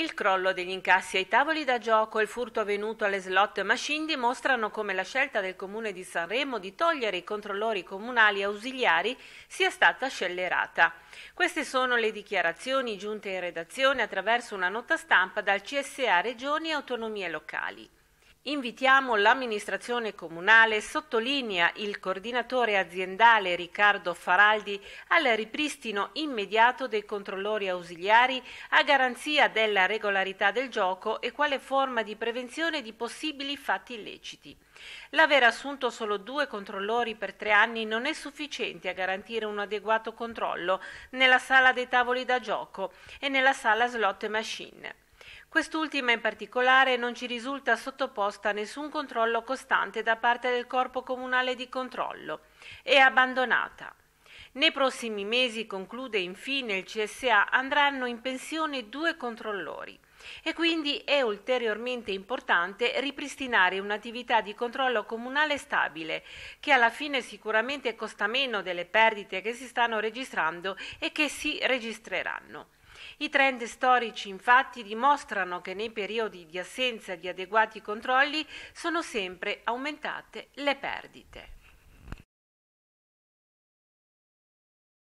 Il crollo degli incassi ai tavoli da gioco e il furto avvenuto alle slot machine dimostrano come la scelta del comune di Sanremo di togliere i controllori comunali ausiliari sia stata scellerata. Queste sono le dichiarazioni giunte in redazione attraverso una nota stampa dal CSA Regioni e Autonomie Locali. Invitiamo l'amministrazione comunale, sottolinea il coordinatore aziendale Riccardo Faraldi, al ripristino immediato dei controllori ausiliari a garanzia della regolarità del gioco e quale forma di prevenzione di possibili fatti illeciti. L'aver assunto solo due controllori per tre anni non è sufficiente a garantire un adeguato controllo nella sala dei tavoli da gioco e nella sala slot machine. Quest'ultima in particolare non ci risulta sottoposta a nessun controllo costante da parte del Corpo Comunale di Controllo, è abbandonata. Nei prossimi mesi, conclude infine il CSA, andranno in pensione due controllori e quindi è ulteriormente importante ripristinare un'attività di controllo comunale stabile, che alla fine sicuramente costa meno delle perdite che si stanno registrando e che si registreranno. I trend storici infatti dimostrano che nei periodi di assenza di adeguati controlli sono sempre aumentate le perdite.